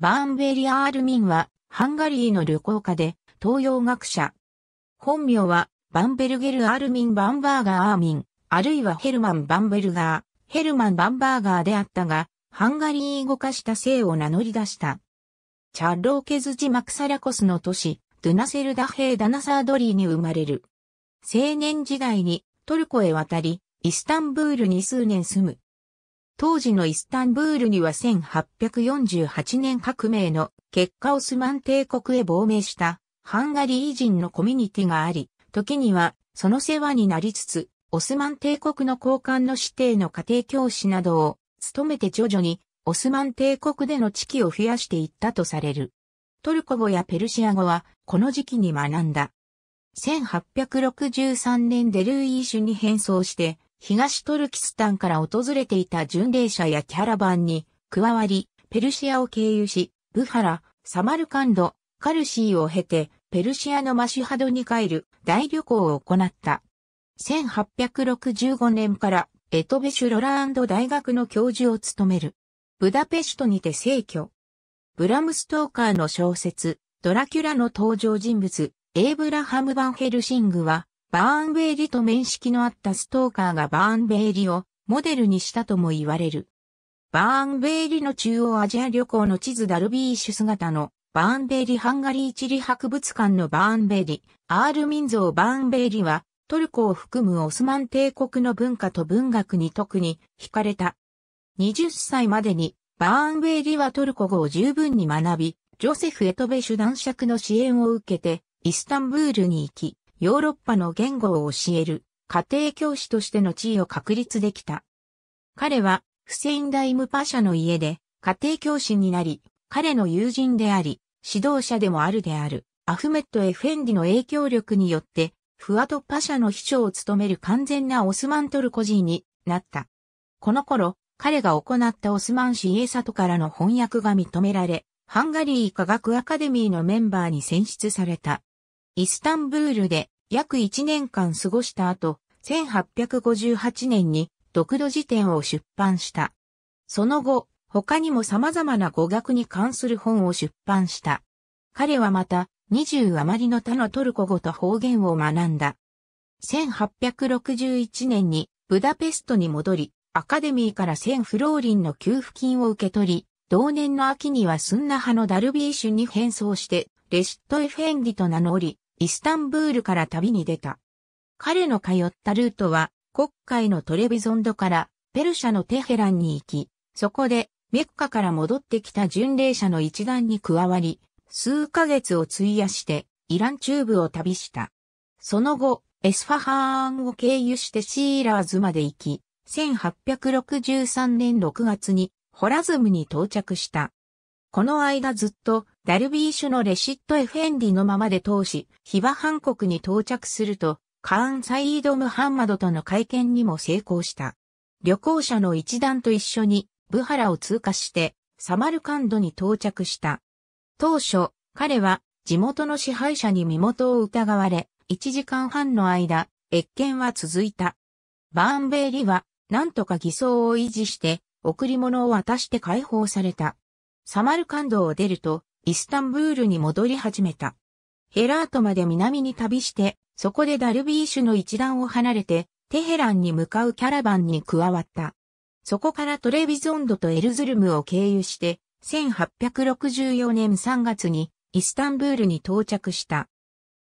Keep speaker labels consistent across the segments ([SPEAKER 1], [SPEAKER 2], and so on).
[SPEAKER 1] バーンベリアールミンは、ハンガリーの旅行家で、東洋学者。本名は、バンベルゲル・アルミン・バンバーガー・アーミン、あるいはヘルマン・バンベルガー、ヘルマン・バンバーガーであったが、ハンガリー語化した姓を名乗り出した。チャッローケズジマクサラコスの都市、ドゥナセルダヘイ・ダナサードリーに生まれる。青年時代にトルコへ渡り、イスタンブールに数年住む。当時のイスタンブールには1848年革命の結果オスマン帝国へ亡命したハンガリー人のコミュニティがあり、時にはその世話になりつつ、オスマン帝国の交換の指定の家庭教師などを務めて徐々にオスマン帝国での知識を増やしていったとされる。トルコ語やペルシア語はこの時期に学んだ。1863年デルイーシュに変装して東トルキスタンから訪れていた巡礼者やキャラバンに加わり、ペルシアを経由し、ブハラ、サマルカンド、カルシーを経て、ペルシアのマシュハドに帰る大旅行を行った。1865年からエトベシュロラーンド大学の教授を務める。ブダペシュトにて聖居。ブラムストーカーの小説、ドラキュラの登場人物、エイブラハム・バンヘルシングは、バーンベイリと面識のあったストーカーがバーンベイリをモデルにしたとも言われる。バーンベイリの中央アジア旅行の地図ダルビーシュ姿のバーンベイリハンガリー地理博物館のバーンベイリ、アール民ー・バーンベイリはトルコを含むオスマン帝国の文化と文学に特に惹かれた。20歳までにバーンベイリはトルコ語を十分に学び、ジョセフ・エトベュ男爵の支援を受けてイスタンブールに行き、ヨーロッパの言語を教える家庭教師としての地位を確立できた。彼はフセインダイムパシャの家で家庭教師になり、彼の友人であり、指導者でもあるである、アフメット・エフェンディの影響力によって、フワト・パシャの秘書を務める完全なオスマントルコ人になった。この頃、彼が行ったオスマンシエサトからの翻訳が認められ、ハンガリー科学アカデミーのメンバーに選出された。イスタンブールで約1年間過ごした後、1858年に独土辞典を出版した。その後、他にも様々な語学に関する本を出版した。彼はまた、20余りの他のトルコ語と方言を学んだ。1861年にブダペストに戻り、アカデミーから1000フローリンの給付金を受け取り、同年の秋にはスンナ派のダルビーシュに変装して、レシットエフェンディと名乗り、イスタンブールから旅に出た。彼の通ったルートは、国会のトレビゾンドからペルシャのテヘランに行き、そこでメッカから戻ってきた巡礼者の一団に加わり、数ヶ月を費やしてイラン中部を旅した。その後、エスファハーンを経由してシーラーズまで行き、1863年6月にホラズムに到着した。この間ずっとダルビー種のレシット・エフェンディのままで通し、ヒバハン国に到着すると、カーン・サイード・ムハンマドとの会見にも成功した。旅行者の一団と一緒に、ブハラを通過して、サマルカンドに到着した。当初、彼は、地元の支配者に身元を疑われ、1時間半の間、越見は続いた。バーンベイリは、なんとか偽装を維持して、贈り物を渡して解放された。サマルカンドを出ると、イスタンブールに戻り始めた。ヘラートまで南に旅して、そこでダルビーシュの一団を離れて、テヘランに向かうキャラバンに加わった。そこからトレビゾンドとエルズルムを経由して、1864年3月にイスタンブールに到着した。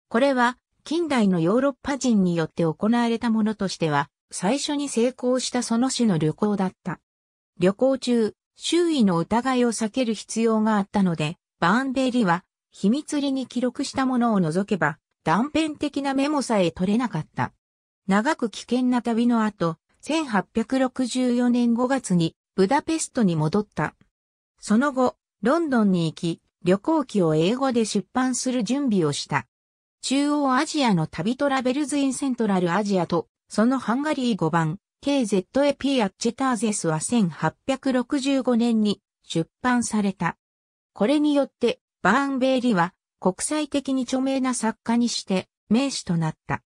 [SPEAKER 1] これは近代のヨーロッパ人によって行われたものとしては、最初に成功したその種の旅行だった。旅行中、周囲の疑いを避ける必要があったので、バーンベリは、秘密裏に記録したものを除けば、断片的なメモさえ取れなかった。長く危険な旅の後、1864年5月にブダペストに戻った。その後、ロンドンに行き、旅行記を英語で出版する準備をした。中央アジアの旅トラベルズ・イン・セントラル・アジアと、そのハンガリー5番、KZAP アッチェターゼスは1865年に出版された。これによって、バーンベイリは国際的に著名な作家にして名士となった。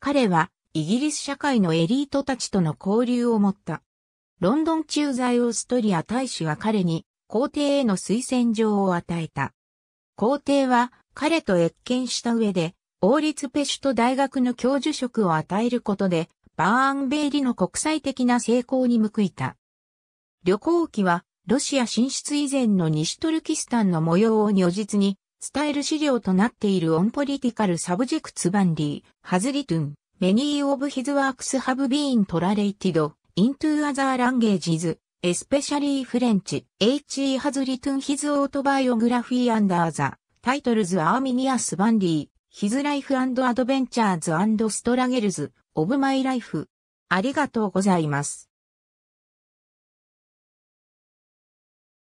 [SPEAKER 1] 彼はイギリス社会のエリートたちとの交流を持った。ロンドン駐在オーストリア大使は彼に皇帝への推薦状を与えた。皇帝は彼と謁見した上で、王立ペシュと大学の教授職を与えることで、バーンベイリの国際的な成功に報いた。旅行記はロシア進出以前の西トルキスタンの模様を如実に伝える資料となっているオンポリティカルサブジェクツバンリー、ハズリトゥン、メニーオブヒズワークスハブビーントラレイティド、イントゥアザーランゲージズ、エスペシャリーフレンチ、H.E. ハズリトゥンヒズオートバイオグラフィーアンダーザ、タイトルズアーミニアスバンリー、ヒズライフアドベンチャーズストラゲルズ、オブマイライフ。ありがとうございます。